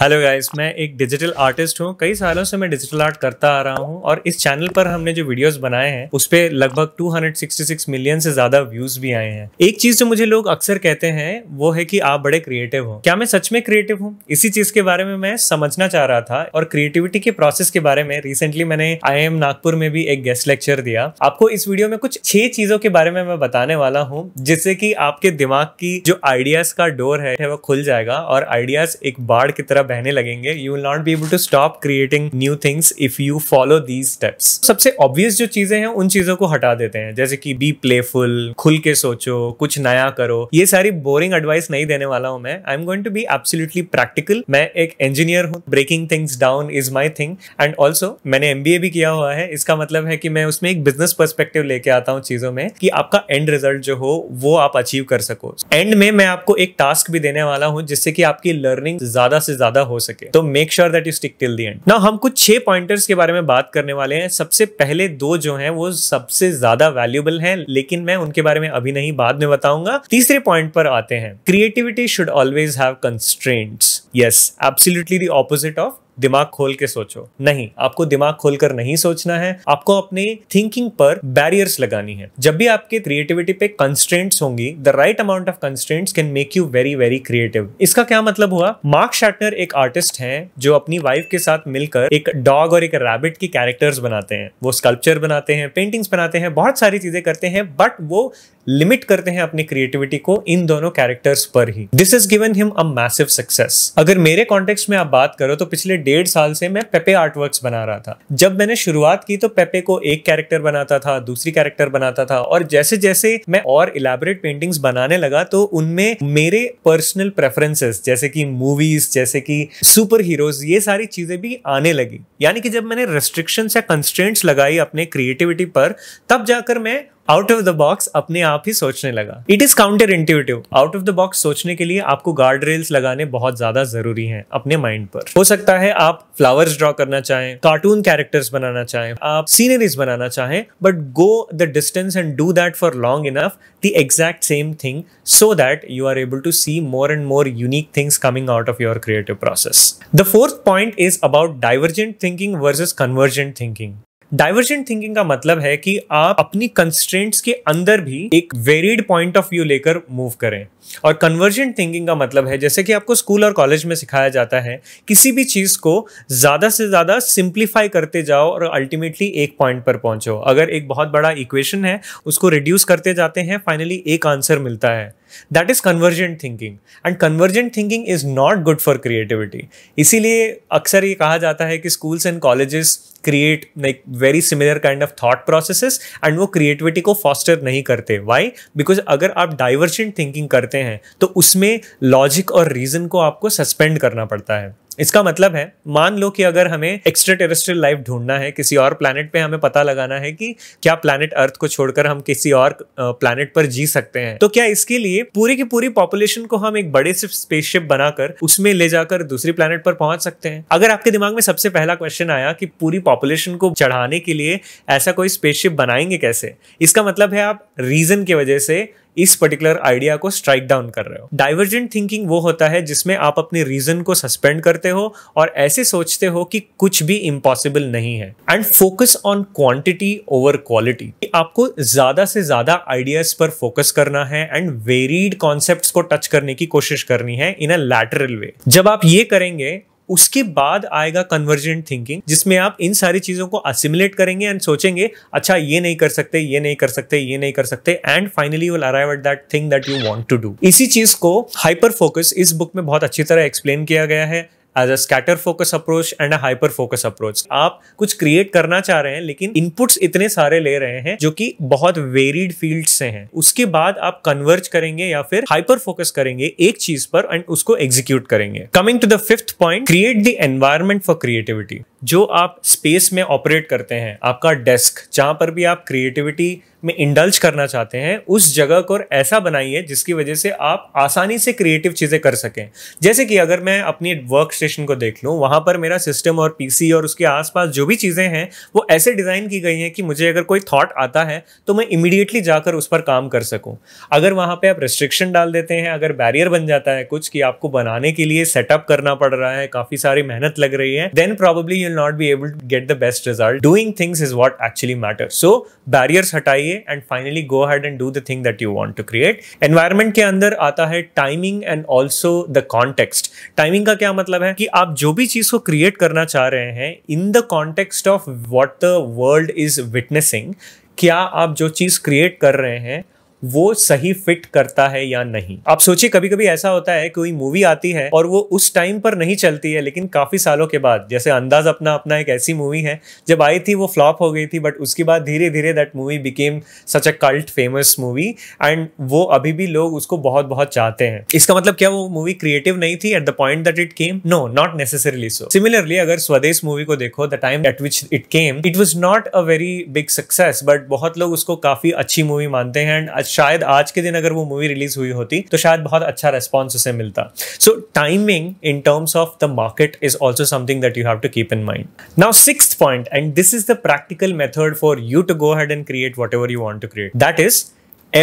Hello guys मैं एक digital artist हूँ कई सालों से मैं डिजिटल आर्ट करता आ रहा हूँ और इस चैनल पर हमने जो वीडियोस बनाए हैं उस पर लगभग 266 मिलियन से ज्यादा व्यूज भी आए हैं एक चीज जो मुझे लोग अक्सर कहते हैं वो है कि आप बड़े क्रिएटिव हो क्या मैं सच में क्रिएटिव हूँ इसी चीज के बारे में मैं समझना चाह रहा था और क्रिएटिविटी के प्रोसेस के बारे में रिसेंटली मैंने आई नागपुर में भी एक गेस्ट लेक्चर दिया आपको इस वीडियो में कुछ छह चीजों के बारे में मैं बताने वाला हूँ जिससे की आपके दिमाग की जो आइडियाज का डोर है वो खुल जाएगा और आइडियाज एक बाढ़ की तरफ बहने लगेंगे you will not be able to stop creating new things if you follow these steps सबसे ऑब्वियस जो चीजें हैं उन चीजों को हटा देते हैं जैसे कि बी प्लेफुल खुल के सोचो कुछ नया करो ये सारी बोरिंग एडवाइस नहीं देने वाला हूं मैं I am going to be absolutely practical मैं एक इंजीनियर हूँ breaking things down is my thing and also मैंने एम भी किया हुआ है इसका मतलब है कि मैं उसमें एक बिजनेस परस्पेक्टिव लेके आता हूँ चीजों में कि आपका एंड रिजल्ट जो हो वो आप अचीव कर सको एंड में मैं आपको एक टास्क भी देने वाला हूँ जिससे कि आपकी लर्निंग ज्यादा से ज्यादा ज्यादा हो सके तो make sure that you stick till the end ना हम कुछ छह पॉइंटर्स के बारे में बात करने वाले हैं सबसे पहले दो जो हैं वो सबसे ज्यादा वैल्यूबल हैं लेकिन मैं उनके बारे में अभी नहीं बाद में बताऊंगा तीसरे पॉइंट पर आते हैं creativity should always have constraints yes absolutely the opposite of दिमाग खोल के सोचो नहीं आपको दिमाग खोलकर नहीं सोचना है आपको अपने थिंकिंग पर बैरियर्स लगानी है जब भी आपके क्रिएटिविटी पे कंस्ट्रेंट्स होंगी the right amount of constraints can make you very very creative इसका क्या मतलब हुआ मार्क शैटनर एक आर्टिस्ट है जो अपनी वाइफ के साथ मिलकर एक डॉग और एक रैबिट की कैरेक्टर्स बनाते हैं वो स्कल्पचर बनाते हैं पेंटिंग्स बनाते हैं बहुत सारी चीजें करते हैं बट वो लिमिट करते हैं अपनी क्रिएटिविटी को इन दोनों कैरेक्टर्स पर ही this is given him a massive success अगर मेरे कॉन्टेक्स में आप बात करो तो पिछले डेढ़ साल से मैं पेपे आर्टवर्क्स बना रहा था जब मैंने शुरुआत की तो पेपे को एक कैरेक्टर बनाता था दूसरी कैरेक्टर बनाता था और जैसे जैसे मैं और इलेबोरेट पेंटिंग्स बनाने लगा तो उनमें मेरे पर्सनल प्रेफरेंसेस जैसे कि मूवीज जैसे कि सुपर हीरोज ये सारी चीजें भी आने लगी यानी कि जब मैंने रेस्ट्रिक्शन या कंस्टेंट्स लगाई अपने क्रिएटिविटी पर तब जाकर मैं आउट ऑफ द बॉक्स अपने आप ही सोचने लगा it is counterintuitive out of the box सोचने के लिए आपको गार्ड रेल्स लगाने बहुत ज्यादा जरूरी है अपने माइंड पर हो सकता है आप फ्लावर्स ड्रॉ करना चाहें कार्टून कैरेक्टर्स बनाना चाहें आप सीनरीज बनाना चाहें but go the distance and do that for long enough the exact same thing so that you are able to see more and more unique things coming out of your creative process the fourth point is about divergent thinking versus convergent thinking divergent thinking का मतलब है कि आप अपनी constraints के अंदर भी एक वेरिड पॉइंट ऑफ व्यू लेकर मूव करें और कन्वर्जेंट थिंकिंग का मतलब है जैसे कि आपको स्कूल और कॉलेज में सिखाया जाता है किसी भी चीज़ को ज़्यादा से ज़्यादा सिंप्लीफाई करते जाओ और अल्टीमेटली एक पॉइंट पर पहुंचो अगर एक बहुत बड़ा इक्वेशन है उसको रिड्यूस करते जाते हैं फाइनली एक आंसर मिलता है that is convergent thinking and convergent thinking is not good for creativity इसीलिए अक्सर ये कहा जाता है कि schools and colleges create like very similar kind of thought process and वो क्रिएटिविटी को फॉस्टर नहीं करते वाई बिकॉज अगर आप डाइवर्जेंट थिंकिंग करते हैं तो उसमें लॉजिक और रीजन को आपको सस्पेंड करना पड़ता है इसका मतलब है मान लो कि अगर हमें एक्स्ट्रा टेरेस्ट्रियल लाइफ ढूंढना है किसी और प्लानट पे हमें पता लगाना है कि क्या प्लानट अर्थ को छोड़कर हम किसी और प्लानट पर जी सकते हैं तो क्या इसके लिए पूरी की पूरी पॉपुलेशन को हम एक बड़े से स्पेसशिप बनाकर उसमें ले जाकर दूसरी प्लानट पर पहुंच सकते हैं अगर आपके दिमाग में सबसे पहला क्वेश्चन आया कि पूरी पॉपुलेशन को चढ़ाने के लिए ऐसा कोई स्पेसशिप बनाएंगे कैसे इसका मतलब है आप रीजन की वजह से इस पर्टिकुलर आइडिया को स्ट्राइक डाउन कर रहे हो डाइवर्जेंट थिंकिंग वो होता है जिसमें आप अपने रीजन को सस्पेंड करते हो और ऐसे सोचते हो कि कुछ भी इम्पॉसिबल नहीं है and focus on quantity over quality आपको ज्यादा से ज्यादा आइडियाज पर फोकस करना है एंड वेरीड कॉन्सेप्ट को टच करने की कोशिश करनी है इन अ लैटरल वे जब आप ये करेंगे उसके बाद आएगा कन्वर्जेंट थिंकिंग जिसमें आप इन सारी चीज़ों को असिमुलेट करेंगे एंड सोचेंगे अच्छा ये नहीं कर सकते ये नहीं कर सकते ये नहीं कर सकते and finally will arrive at that thing that you want to do इसी चीज़ को हाइपर फोकस इस बुक में बहुत अच्छी तरह एक्सप्लेन किया गया है as a scatter focus approach and a hyper focus approach आप कुछ क्रिएट करना चाह रहे हैं लेकिन इनपुट्स इतने सारे ले रहे हैं जो कि बहुत वेरिड फील्ड से हैं उसके बाद आप कन्वर्ज करेंगे या फिर हाइपर फोकस करेंगे एक चीज पर एंड उसको एग्जीक्यूट करेंगे coming to the fifth point create the environment for creativity जो आप स्पेस में ऑपरेट करते हैं आपका डेस्क जहाँ पर भी आप क्रिएटिविटी में इंडल्ज करना चाहते हैं उस जगह को ऐसा बनाइए जिसकी वजह से आप आसानी से क्रिएटिव चीज़ें कर सकें जैसे कि अगर मैं अपनी वर्क स्टेशन को देख लूँ वहाँ पर मेरा सिस्टम और पीसी और उसके आसपास जो भी चीज़ें हैं वो ऐसे डिज़ाइन की गई हैं कि मुझे अगर कोई थॉट आता है तो मैं इमिडिएटली जाकर उस पर काम कर सकूँ अगर वहाँ पर आप रिस्ट्रिक्शन डाल देते हैं अगर बैरियर बन जाता है कुछ कि आपको बनाने के लिए सेटअप करना पड़ रहा है काफ़ी सारी मेहनत लग रही है then probably you'll not be able to get the best result. Doing things is what actually matters. So barriers हटाइए and finally go ahead and do the thing that you want to create. Environment के अंदर आता है timing and also the context. Timing का क्या मतलब है कि आप जो भी चीज को create करना चाह रहे हैं in the context of what the world is witnessing, क्या आप जो चीज create कर रहे हैं वो सही फिट करता है या नहीं आप सोचिए कभी कभी ऐसा होता है कोई मूवी आती है और वो उस टाइम पर नहीं चलती है लेकिन काफ़ी सालों के बाद जैसे अंदाज अपना अपना एक ऐसी मूवी है जब आई थी वो फ्लॉप हो गई थी बट उसके बाद धीरे धीरे that movie became such a cult famous movie and वो अभी भी लोग उसको बहुत बहुत चाहते हैं इसका मतलब क्या वो मूवी क्रिएटिव नहीं थी at the point that it came no not necessarily so similarly अगर स्वदेश मूवी को देखो the time at which it came it was not a very big success but बहुत लोग उसको काफ़ी अच्छी मूवी मानते हैं एंड शायद आज के दिन अगर वो मूवी रिलीज हुई होती तो शायद बहुत अच्छा रेस्पॉन्स उसे मिलता so timing in terms of the market is also something that you have to keep in mind now six point and this is the practical method for you to go ahead and create whatever you want to create that is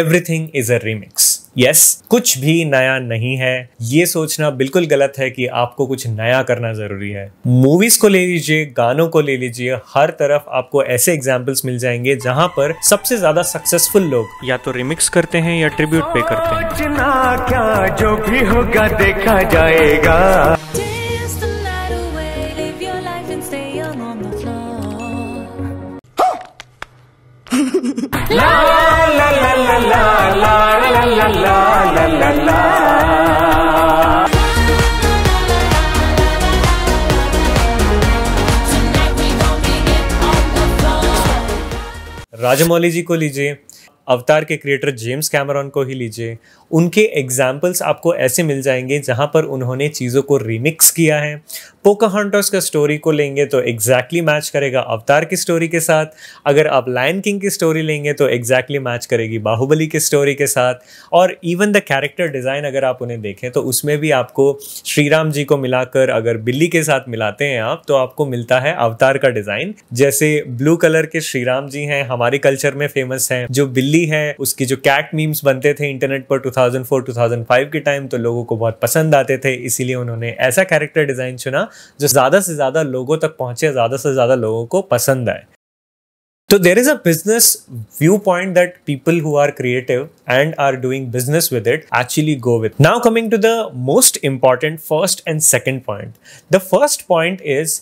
everything is a remix yes कुछ भी नया नहीं है ये सोचना बिल्कुल गलत है कि आपको कुछ नया करना जरूरी है मूवीज को ले लीजिए गानों को ले लीजिए हर तरफ आपको ऐसे एग्जाम्पल्स मिल जाएंगे जहाँ पर सबसे ज्यादा सक्सेसफुल लोग या तो रिमिक्स करते हैं या ट्रिब्यूट पे करते हैं क्या जो भी होगा देखा जाएगा राजमौली जी को लीजिए अवतार के क्रिएटर जेम्स कैमरॉन को ही लीजिए उनके एग्जाम्पल्स आपको ऐसे मिल जाएंगे जहाँ पर उन्होंने चीज़ों को रिमिक्स किया है पोका का स्टोरी को लेंगे तो एग्जैक्टली exactly मैच करेगा अवतार की स्टोरी के साथ अगर आप लायन किंग की स्टोरी लेंगे तो एग्जैक्टली exactly मैच करेगी बाहुबली की स्टोरी के साथ और इवन द कैरेक्टर डिज़ाइन अगर आप उन्हें देखें तो उसमें भी आपको श्री राम जी को मिलाकर अगर बिल्ली के साथ मिलाते हैं आप तो आपको मिलता है अवतार का डिज़ाइन जैसे ब्लू कलर के श्री राम जी हैं हमारे कल्चर में फेमस हैं जो बिल्ली है उसकी जो कैट मीम्स बनते थे इंटरनेट पर 2004-2005 के टाइम तो लोगों को बहुत पसंद आते थे इसीलिए उन्होंने ऐसा कैरेक्टर डिज़ाइन चुना जो ज़्यादा से ज़्यादा लोगों तक पहुंचे ज़्यादा से ज़्यादा लोगों को पसंद आए तो there is a business viewpoint that people who are creative and are doing business with it actually go with now coming to the most important first and second point the first point is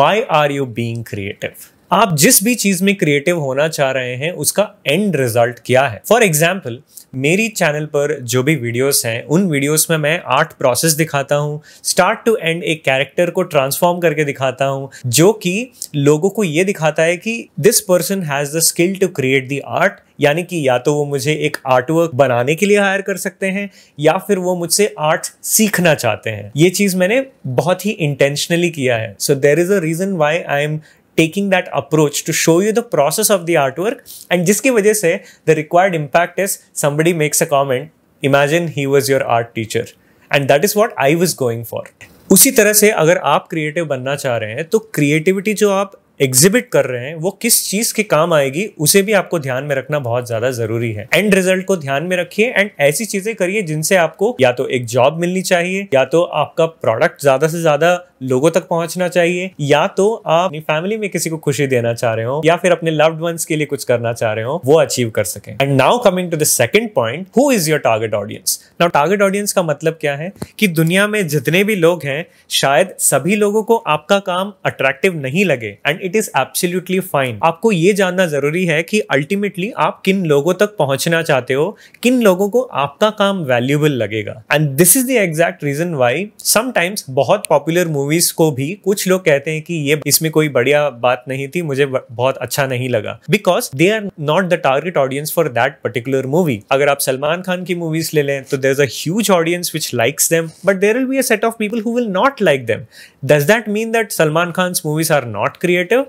why are you being creative आप जिस भी चीज में creative होना चाह रहे हैं उसका एंड रिजल्ट क्या है फॉर एग्जाम्पल मेरी चैनल पर जो भी वीडियोस हैं उन वीडियोस में मैं आर्ट प्रोसेस दिखाता हूँ स्टार्ट टू एंड एक कैरेक्टर को ट्रांसफॉर्म करके दिखाता हूँ जो कि लोगों को ये दिखाता है कि this person has the skill to create the art यानी कि या तो वो मुझे एक आर्टवर्क बनाने के लिए हायर कर सकते हैं या फिर वो मुझसे आर्ट सीखना चाहते हैं ये चीज़ मैंने बहुत ही इंटेंशनली किया है so there is a reason why I am taking that approach to show you the process of the artwork and jiski wajah se the required impact is somebody makes a comment imagine he was your art teacher and that is what I was going for उसी तरह से अगर आप creative बनना चाह रहे हैं तो क्रिएटिविटी जो आप एग्जिबिट कर रहे हैं वो किस चीज के काम आएगी उसे भी आपको ध्यान में रखना बहुत ज्यादा जरूरी है एंड रिजल्ट को ध्यान में रखिए एंड ऐसी चीजें करिए जिनसे आपको या तो एक जॉब मिलनी चाहिए या तो आपका प्रोडक्ट ज्यादा से ज्यादा लोगों तक पहुंचना चाहिए या तो आप अपनी फैमिली में किसी को खुशी देना चाह रहे हो या फिर अपने लव्ड वंस के लिए कुछ करना चाह रहे हो वो अचीव कर सके and now coming to the second point who is your target audience now target audience का मतलब क्या है कि दुनिया में जितने भी लोग हैं शायद सभी लोगों को आपका काम अट्रैक्टिव नहीं लगे and it is absolutely fine आपको ये जानना जरूरी है कि अल्टीमेटली आप किन लोगों तक पहुंचना चाहते हो किन लोगों को आपका काम वैल्यूबल लगेगा and this is the exact reason why sometimes बहुत पॉपुलर मूवीज को भी कुछ लोग कहते हैं कि ये इसमें कोई बढ़िया बात नहीं थी मुझे बहुत अच्छा नहीं लगा because they are not the target audience for that particular movie अगर आप सलमान खान की मूवीज ले लें तो there there's a huge audience which likes them, but there will be a set of people who will not like them. Does that mean that Salman Khan's movies are not creative?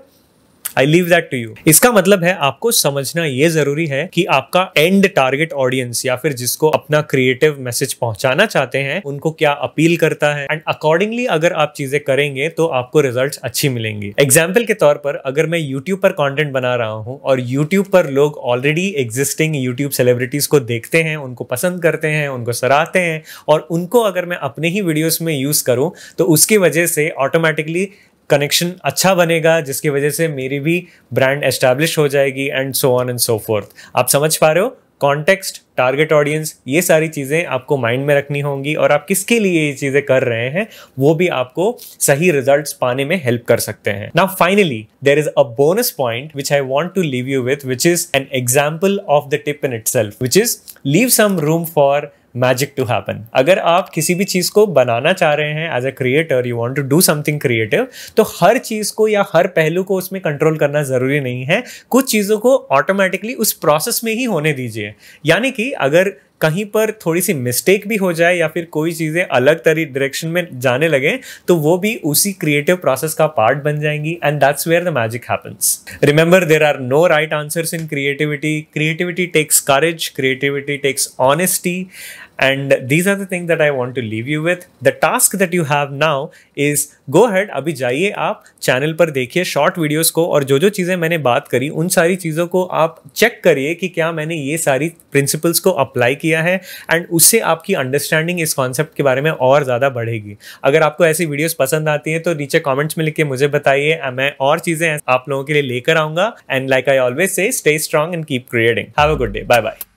I leave that to you इसका मतलब है आपको समझना ये जरूरी है कि आपका एंड टारगेट ऑडियंस या फिर जिसको अपना क्रिएटिव मैसेज पहुंचाना चाहते हैं उनको क्या अपील करता है एंड अकॉर्डिंगली अगर आप चीजें करेंगे तो आपको रिजल्ट अच्छी मिलेंगी एग्जाम्पल के तौर पर अगर मैं यूट्यूब पर कॉन्टेंट बना रहा हूँ और यूट्यूब पर लोग ऑलरेडी एग्जिस्टिंग यूट्यूब सेलिब्रिटीज को देखते हैं उनको पसंद करते हैं उनको सराहते हैं और उनको अगर मैं अपने ही वीडियोस में यूज करूं तो उसकी वजह से ऑटोमेटिकली कनेक्शन अच्छा बनेगा जिसकी वजह से मेरी भी ब्रांड एस्टैब्लिश हो जाएगी and so on and so forth आप समझ पा रहे हो कॉन्टेक्स्ट टारगेट ऑडियंस ये सारी चीज़ें आपको माइंड में रखनी होंगी और आप किसके लिए ये चीज़ें कर रहे हैं वो भी आपको सही रिजल्ट्स पाने में हेल्प कर सकते हैं ना finally there is a bonus point which I want to leave you with which is an example of the tip in itself which is leave some room for magic to happen अगर आप किसी भी चीज़ को बनाना चाह रहे हैं as a creator you want to do something creative तो हर चीज़ को या हर पहलू को उसमें कंट्रोल करना ज़रूरी नहीं है कुछ चीज़ों को ऑटोमेटिकली उस प्रोसेस में ही होने दीजिए यानी कि अगर कहीं पर थोड़ी सी मिस्टेक भी हो जाए या फिर कोई चीज़ें अलग तरी डायरेक्शन में जाने लगे तो वो भी उसी क्रिएटिव प्रोसेस का पार्ट बन जाएंगी and that's where the magic happens remember there are no right answers in creativity creativity takes courage creativity takes honesty and these are the thing that I want to leave you with the task that you have now is go ahead अभी जाइए आप channel पर देखिए short videos को और जो जो चीज़ें मैंने बात करी उन सारी चीज़ों को आप चेक करिए कि क्या मैंने ये सारी प्रिंसिपल्स को अप्लाई किया है एंड उससे आपकी अंडरस्टैंडिंग इस कॉन्सेप्ट के बारे में और ज़्यादा बढ़ेगी अगर आपको ऐसी वीडियोज़ पसंद आती है तो नीचे कॉमेंट्स में लिख के मुझे बताइए मैं और चीज़ें आप लोगों के लिए लेकर आऊँगा and like I always say stay strong and keep creating have a good day bye bye